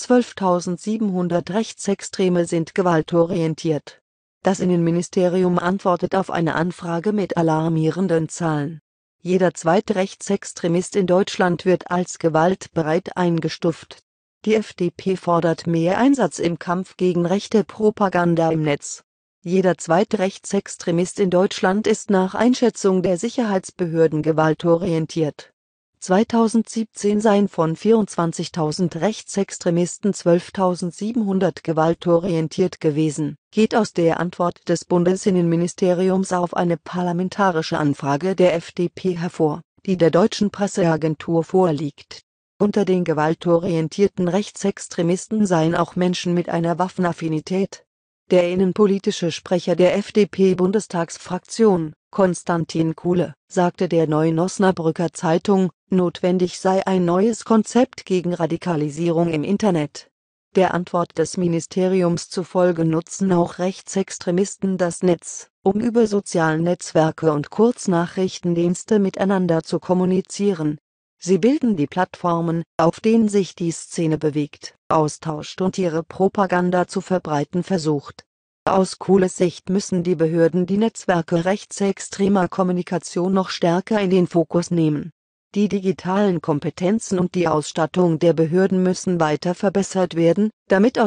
12.700 Rechtsextreme sind gewaltorientiert. Das Innenministerium antwortet auf eine Anfrage mit alarmierenden Zahlen. Jeder zweite Rechtsextremist in Deutschland wird als gewaltbereit eingestuft. Die FDP fordert mehr Einsatz im Kampf gegen rechte Propaganda im Netz. Jeder zweite Rechtsextremist in Deutschland ist nach Einschätzung der Sicherheitsbehörden gewaltorientiert. 2017 seien von 24.000 Rechtsextremisten 12.700 gewaltorientiert gewesen, geht aus der Antwort des Bundesinnenministeriums auf eine parlamentarische Anfrage der FDP hervor, die der deutschen Presseagentur vorliegt. Unter den gewaltorientierten Rechtsextremisten seien auch Menschen mit einer Waffenaffinität. Der innenpolitische Sprecher der FDP-Bundestagsfraktion, Konstantin Kuhle, sagte der Neuen Osnabrücker Zeitung, notwendig sei ein neues Konzept gegen Radikalisierung im Internet. Der Antwort des Ministeriums zufolge nutzen auch Rechtsextremisten das Netz, um über soziale Netzwerke und Kurznachrichtendienste miteinander zu kommunizieren. Sie bilden die Plattformen, auf denen sich die Szene bewegt, austauscht und ihre Propaganda zu verbreiten versucht. Aus cooles Sicht müssen die Behörden die Netzwerke rechtsextremer Kommunikation noch stärker in den Fokus nehmen die digitalen Kompetenzen und die Ausstattung der Behörden müssen weiter verbessert werden, damit aus